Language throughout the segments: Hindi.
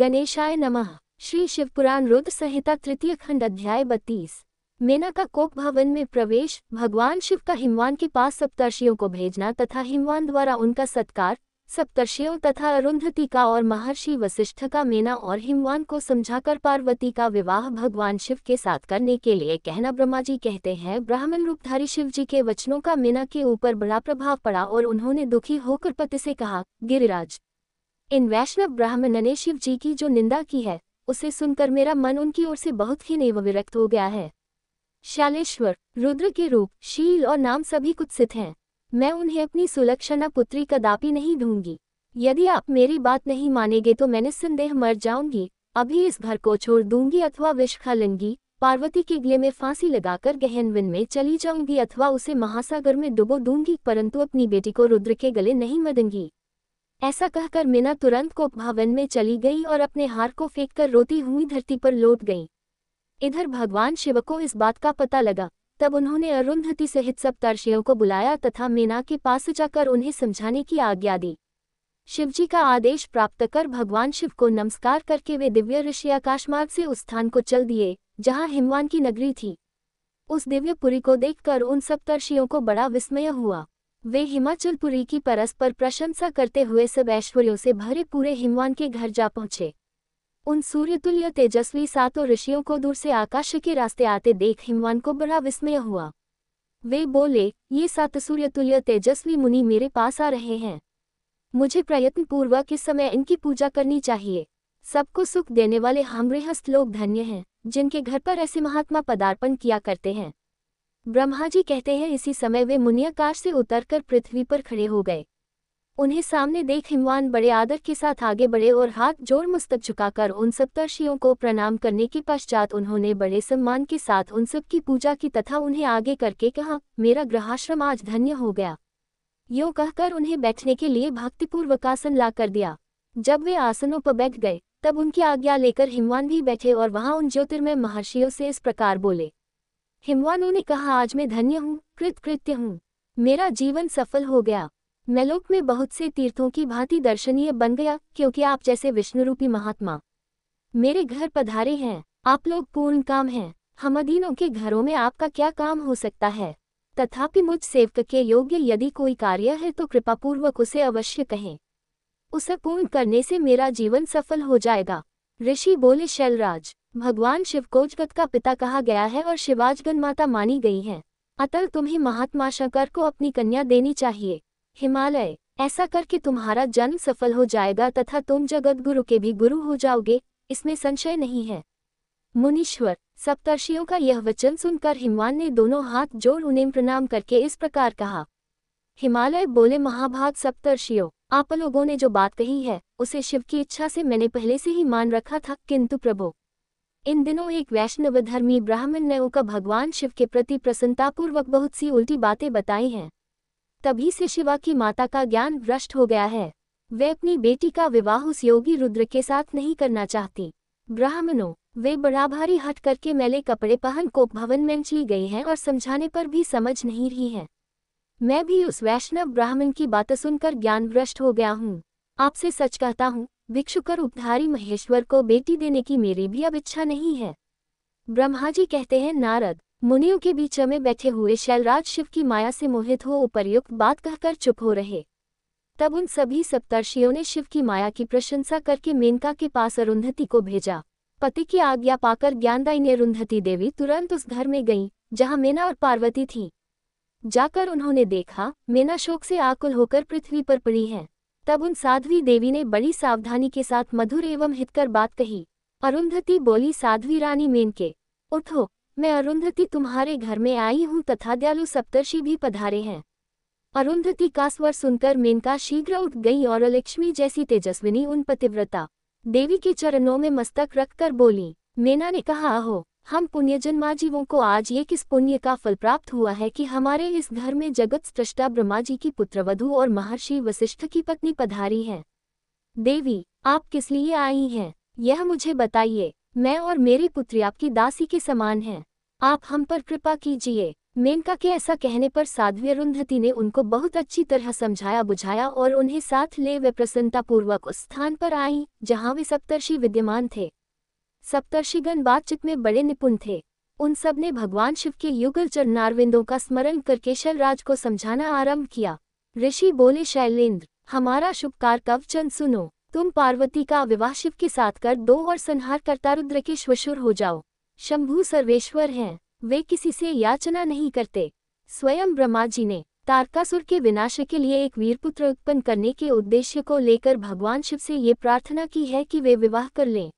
गणेशाय नमः श्री शिवपुराण रुद्र संहिता तृतीय खंड अध्याय बत्तीस मेना का कोप भवन में प्रवेश भगवान शिव का हिमवान के पास सप्तर्षियों को भेजना तथा हिमवान द्वारा उनका सत्कार सप्तर्षियों तथा अरुंधति का और महर्षि वशिष्ठ का मेना और हिमवान को समझाकर पार्वती का विवाह भगवान शिव के साथ करने के लिए कहना ब्रह्मा जी कहते हैं ब्राह्मण रूपधारी शिव जी के वचनों का मेना के ऊपर बड़ा प्रभाव पड़ा और उन्होंने दुखी होकर पति से कहा गिरिराज इन वैष्णव ब्राह्मण ने शिव जी की जो निंदा की है उसे सुनकर मेरा मन उनकी ओर से बहुत ही नेवविरक्त हो गया है शालेश्वर रुद्र के रूप शील और नाम सभी कुत्सित हैं मैं उन्हें अपनी सुलक्षणा पुत्री कदापि नहीं ढूंगी यदि आप मेरी बात नहीं मानेंगे तो मैंने संदेह मर जाऊंगी अभी इस घर को छोड़ दूंगी अथवा विष खा लूंगी पार्वती के गले में फांसी लगाकर गहनविन में चली जाऊंगी अथवा उसे महासागर में डुबो दूंगी परंतु अपनी बेटी को रुद्र के गले नहीं मदूंगी ऐसा कहकर मीना तुरंत कोप भवन में चली गई और अपने हार को फेंककर रोती हुई धरती पर लौट गई इधर भगवान शिव को इस बात का पता लगा तब उन्होंने अरुंधति सहित सप्तर्षियों को बुलाया तथा मीना के पास जाकर उन्हें समझाने की आज्ञा दी शिवजी का आदेश प्राप्त कर भगवान शिव को नमस्कार करके वे दिव्य ऋषि आकाशमार्ग से उस स्थान को चल दिए जहां हिमवान की नगरी थी उस दिव्य पुरी को देखकर उन सप्तर्षियों को बड़ा विस्मय हुआ वे हिमाचलपुरी की परस्पर प्रशंसा करते हुए सब ऐश्वर्यों से भरे पूरे हिमवान के घर जा पहुंचे उन सूर्यतुल्य तेजस्वी सातों ऋषियों को दूर से आकाश के रास्ते आते देख हिमवान को बड़ा विस्मय हुआ वे बोले ये सात सूर्यतुल्य तेजस्वी मुनि मेरे पास आ रहे हैं मुझे प्रयत्नपूर्वक इस समय इनकी पूजा करनी चाहिए सबको सुख देने वाले हमृहस्थ लोग धन्य हैं जिनके घर पर ऐसे महात्मा पदार्पण किया करते हैं ब्रह्मा जी कहते हैं इसी समय वे मुनियाकाश से उतरकर पृथ्वी पर खड़े हो गए उन्हें सामने देख हिमवान बड़े आदर के साथ आगे बढ़े और हाथ जोड़ मुस्तक झुकाकर उन सप्तर्षियों को प्रणाम करने के पश्चात उन्होंने बड़े सम्मान के साथ उन सब की पूजा की तथा उन्हें आगे करके कहा मेरा ग्रहाश्रम आज धन्य हो गया यो कहकर उन्हें बैठने के लिए भक्तिपूर्वक आसन ला कर दिया जब वे आसनों पर बैठ गए तब उनकी आज्ञा लेकर हिमवान भी बैठे और वहां उन ज्योतिर्मय महर्षियों से इस प्रकार बोले हिमवानों ने कहा आज मैं धन्य हूँ कृतकृत्य हूँ मेरा जीवन सफल हो गया मैं लोक में बहुत से तीर्थों की भांति दर्शनीय बन गया क्योंकि आप जैसे विष्णुरूपी महात्मा मेरे घर पधारे हैं आप लोग पूर्ण काम हैं हमदीनों के घरों में आपका क्या काम हो सकता है तथापि मुझ सेवक के योग्य यदि कोई कार्य है तो कृपापूर्वक उसे अवश्य कहें उसे पूर्ण करने से मेरा जीवन सफल हो जाएगा ऋषि बोले शैलराज भगवान शिवकोजगत का पिता कहा गया है और शिवाजगन माता मानी गई हैं अतल तुम्हें महात्मा शंकर को अपनी कन्या देनी चाहिए हिमालय ऐसा करके तुम्हारा जन्म सफल हो जाएगा तथा तुम जगत गुरु के भी गुरु हो जाओगे इसमें संशय नहीं है मुनीश्वर सप्तर्षियों का यह वचन सुनकर हिमवान ने दोनों हाथ जोड़ उन्हें प्रणाम करके इस प्रकार कहा हिमालय बोले महाभाग सप्तर्षियों आप लोगों ने जो बात कही है उसे शिव की इच्छा से मैंने पहले से ही मान रखा था किंतु प्रभु इन दिनों एक वैष्णव धर्मी ब्राह्मण ने उका भगवान शिव के प्रति प्रसन्नतापूर्वक बहुत सी उल्टी बातें बताई हैं तभी से शिवा की माता का ज्ञान भ्रष्ट हो गया है वे अपनी बेटी का विवाह उस योगी रुद्र के साथ नहीं करना चाहती ब्राह्मणों वे बड़ा भारी हट करके मैले कपड़े पहन को भवन में चली गई हैं और समझाने पर भी समझ नहीं रही हैं मैं भी उस वैष्णव ब्राह्मण की बातें सुनकर ज्ञान भ्रष्ट हो गया हूँ आपसे सच कहता हूँ भिक्षुकर उपधारी महेश्वर को बेटी देने की मेरी भी अब इच्छा नहीं है ब्रह्मा जी कहते हैं नारद मुनियों के बीच में बैठे हुए शैलराज शिव की माया से मोहित हो उपर्युक्त बात कहकर चुप हो रहे तब उन सभी सप्तर्षियों ने शिव की माया की प्रशंसा करके मेनका के पास अरुंधति को भेजा पति की आज्ञा पाकर ज्ञानदाई ने अरुंधति देवी तुरंत उस घर में गईं जहां मेना और पार्वती थीं जाकर उन्होंने देखा मेना शोक से आकुल होकर पृथ्वी पर पड़ी हैं तब उन साध्वी देवी ने बड़ी सावधानी के साथ मधुर एवं हितकर बात कही अरुंधति बोली साध्वी रानी मेनके उठो मैं अरुंधति तुम्हारे घर में आई हूँ तथा दयालु सप्तर्षि भी पधारे हैं अरुंधति का स्वर सुनकर मेनका शीघ्र उठ गई और लक्ष्मी जैसी तेजस्विनी उन पतिव्रता देवी के चरणों में मस्तक रखकर बोली मेना ने कहा हो हम जीवों को आज ये किस पुण्य का फल प्राप्त हुआ है कि हमारे इस घर में जगत स्रष्टा ब्रह्मा जी की पुत्रवधु और महर्षि वशिष्ठ की पत्नी पधारी हैं देवी आप किस लिए आई हैं यह मुझे बताइए मैं और मेरी पुत्री आपकी दासी के समान हैं आप हम पर कृपा कीजिए मेनका के ऐसा कहने पर साध्वी अरुंधति ने उनको बहुत अच्छी तरह समझाया बुझाया और उन्हें साथ ले वे प्रसन्नतापूर्वक उस स्थान पर आई जहां वे सप्तर्षि विद्यमान थे सप्तर्षिगण बातचीत में बड़े निपुण थे उन सब ने भगवान शिव के युगल चरणारविंदों का स्मरण करके शैलराज को समझाना आरंभ किया ऋषि बोले शैलेंद्र हमारा शुभकार कवचंद सुनो तुम पार्वती का विवाह शिव के साथ कर दो और संहार करता रुद्र के श्वशुर हो जाओ शंभु सर्वेश्वर हैं वे किसी से याचना नहीं करते स्वयं ब्रह्मा जी ने तारकासुर के विनाश के लिए एक वीरपुत्र उत्पन्न करने के उद्देश्य को लेकर भगवान शिव से ये प्रार्थना की है कि वे विवाह कर लें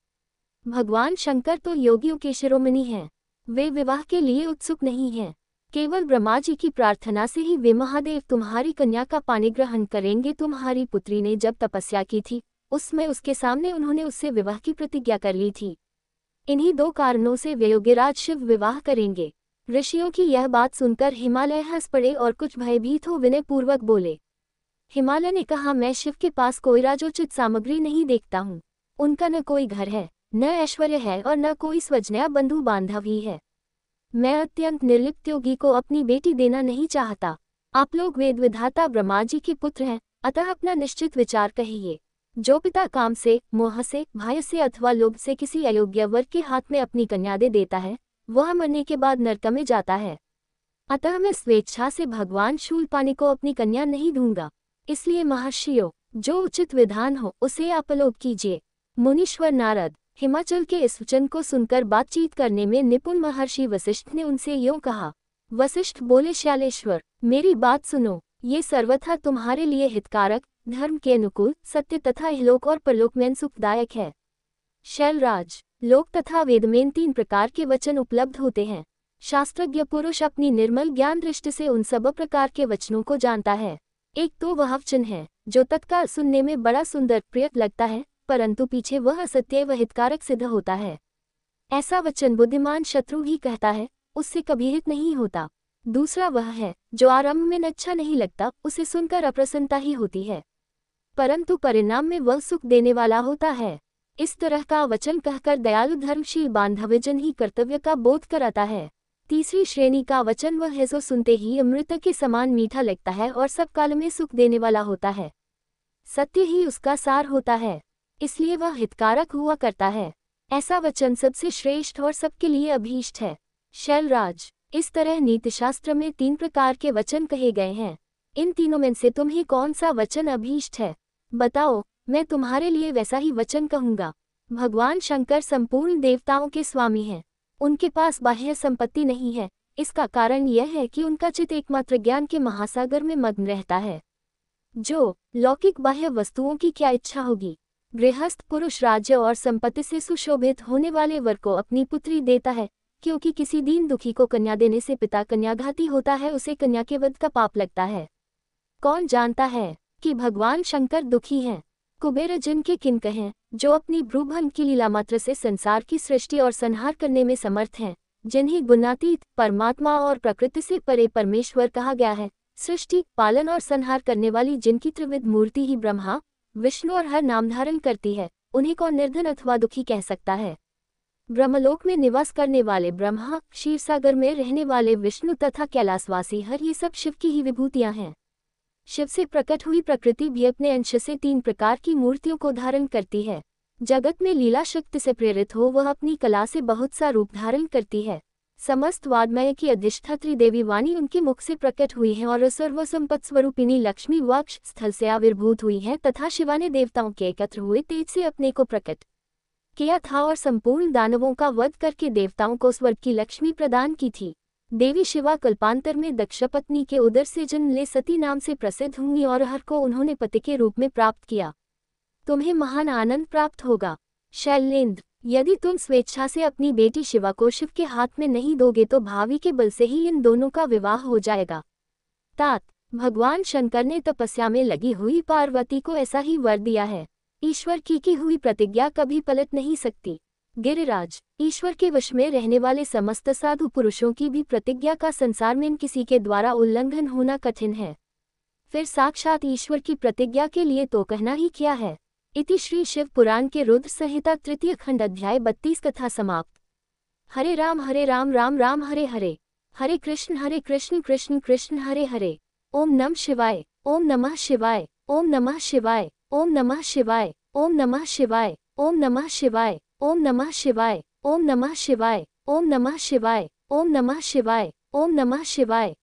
भगवान शंकर तो योगियों के शिरोमणि हैं वे विवाह के लिए उत्सुक नहीं हैं केवल ब्रह्मा जी की प्रार्थना से ही वे महादेव तुम्हारी कन्या का पानी ग्रहण करेंगे तुम्हारी पुत्री ने जब तपस्या की थी उसमें उसके सामने उन्होंने उससे विवाह की प्रतिज्ञा कर ली थी इन्हीं दो कारणों से वे योगिराज शिव विवाह करेंगे ऋषियों की यह बात सुनकर हिमालय हंस पड़े और कुछ भयभीत हो विनय पूर्वक बोले हिमालय ने कहा मैं शिव के पास कोई राजोचित सामग्री नहीं देखता हूँ उनका न कोई घर है न ऐश्वर्य है और न कोई स्वजनया बंधु बांधव ही है मैं अत्यंत निर्लिप्त योगी को अपनी बेटी देना नहीं चाहता आप लोग वेद विधाता ब्रह्मा जी के पुत्र हैं अतः अपना निश्चित विचार कहिए जो पिता काम से मोह से भय से अथवा लोभ से किसी अयोग्य वर्ग के हाथ में अपनी कन्या दे देता है वह मरने के बाद नरक में जाता है अतः मैं स्वेच्छा से भगवान शूल पानी को अपनी कन्या नहीं दूंगा इसलिए महर्षियों जो उचित विधान हो उसे आप लोग कीजिए मुनीश्वर नारद हिमाचल के इस वचन को सुनकर बातचीत करने में निपुण महर्षि वशिष्ठ ने उनसे यों कहा वशिष्ठ बोले श्यालेश्वर मेरी बात सुनो ये सर्वथा तुम्हारे लिए हितकारक धर्म के अनुकूल सत्य तथा हिलोक और परलोक में सुखदायक है शैलराज लोक तथा वेद में तीन प्रकार के वचन उपलब्ध होते हैं शास्त्रज्ञ पुरुष अपनी निर्मल ज्ञान दृष्टि से उन सब प्रकार के वचनों को जानता है एक तो वह वचन है जो तत्काल सुनने में बड़ा सुंदर प्रिय लगता है परंतु पीछे वह असत्य व हितकारक सिद्ध होता है ऐसा वचन बुद्धिमान शत्रु ही कहता है उससे कभी हित नहीं होता दूसरा वह है जो आरंभ में अच्छा नहीं लगता उसे सुनकर अप्रसन्नता ही होती है परंतु परिणाम में वह सुख देने वाला होता है इस तरह का वचन कहकर दयालु धर्मशील बांधवजन ही कर्तव्य का बोध कराता है तीसरी श्रेणी का वचन वह है जो सुनते ही अमृत के समान मीठा लगता है और सब काल में सुख देने वाला होता है सत्य ही उसका सार होता है इसलिए वह हितकारक हुआ करता है ऐसा वचन सबसे श्रेष्ठ और सबके लिए अभीष्ट है शैलराज इस तरह नीतिशास्त्र में तीन प्रकार के वचन कहे गए हैं इन तीनों में से तुम्हें कौन सा वचन अभीष्ट है बताओ मैं तुम्हारे लिए वैसा ही वचन कहूँगा भगवान शंकर संपूर्ण देवताओं के स्वामी हैं उनके पास बाह्य संपत्ति नहीं है इसका कारण यह है कि उनका चित एकमात्र ज्ञान के महासागर में मग्न रहता है जो लौकिक बाह्य वस्तुओं की क्या इच्छा होगी गृहस्थ पुरुष राज्य और संपत्ति से सुशोभित होने वाले वर को अपनी पुत्री देता है क्योंकि किसी दीन दुखी को कन्या देने से पिता कन्याघाती होता है उसे कन्या के वध का पाप लगता है कौन जानता है कि भगवान शंकर दुखी हैं कुबेर जिनके किन कहें जो अपनी भ्रूभन की लीला मात्र से संसार की सृष्टि और संहार करने में समर्थ हैं जिन्हें गुणातीत परमात्मा और प्रकृति से परे परमेश्वर कहा गया है सृष्टि पालन और संहार करने वाली जिनकी त्रिविध मूर्ति ही ब्रह्मा विष्णु और हर नाम धारण करती है उन्हें कौन निर्धन अथवा दुखी कह सकता है ब्रह्मलोक में निवास करने वाले ब्रह्मा क्षीरसागर में रहने वाले विष्णु तथा कैलाशवासी हर ये सब शिव की ही विभूतियां हैं शिव से प्रकट हुई प्रकृति भी अपने अंश से तीन प्रकार की मूर्तियों को धारण करती है जगत में लीला शक्ति से प्रेरित हो वह अपनी कला से बहुत सा रूप धारण करती है समस्त वाग्मय की अधिष्ठात्री देवी वाणी उनके मुख से प्रकट हुई है और सर्वसंपत स्वरूपिणी लक्ष्मी वक्ष स्थल से आविर्भूत हुई है तथा शिवा ने देवताओं के एकत्र हुए तेज से अपने को प्रकट किया था और संपूर्ण दानवों का वध करके देवताओं को स्वर्ग की लक्ष्मी प्रदान की थी देवी शिवा कल्पांतर में दक्ष पत्नी के उदर से जन्म ले सती नाम से प्रसिद्ध हुई और हर को उन्होंने पति के रूप में प्राप्त किया तुम्हें महान आनंद प्राप्त होगा शैलेंद्र यदि तुम स्वेच्छा से अपनी बेटी शिवा को शिव के हाथ में नहीं दोगे तो भावी के बल से ही इन दोनों का विवाह हो जाएगा तात भगवान शंकर ने तपस्या में लगी हुई पार्वती को ऐसा ही वर दिया है ईश्वर की की हुई प्रतिज्ञा कभी पलट नहीं सकती गिरिराज ईश्वर के वश में रहने वाले समस्त साधु पुरुषों की भी प्रतिज्ञा का संसार में किसी के द्वारा उल्लंघन होना कठिन है फिर साक्षात ईश्वर की प्रतिज्ञा के लिए तो कहना ही क्या है इति श्री शिव पुराण के रुद्र संहिता तृतीय खंड अध्याय बत्तीस कथा समाप्त हरे राम हरे राम राम राम हरे हरे हरे कृष्ण हरे कृष्ण कृष्ण कृष्ण हरे हरे ओम नम शिवाय ओम नमः शिवाय ओम नमः शिवाय ओम नमः शिवाय ओम नमः शिवाय ओम नमः शिवाय ओम नमः शिवाय ओम नमः शिवाय ओम नमः शिवाय ओम नमः शिवाय ओम नमः शिवाय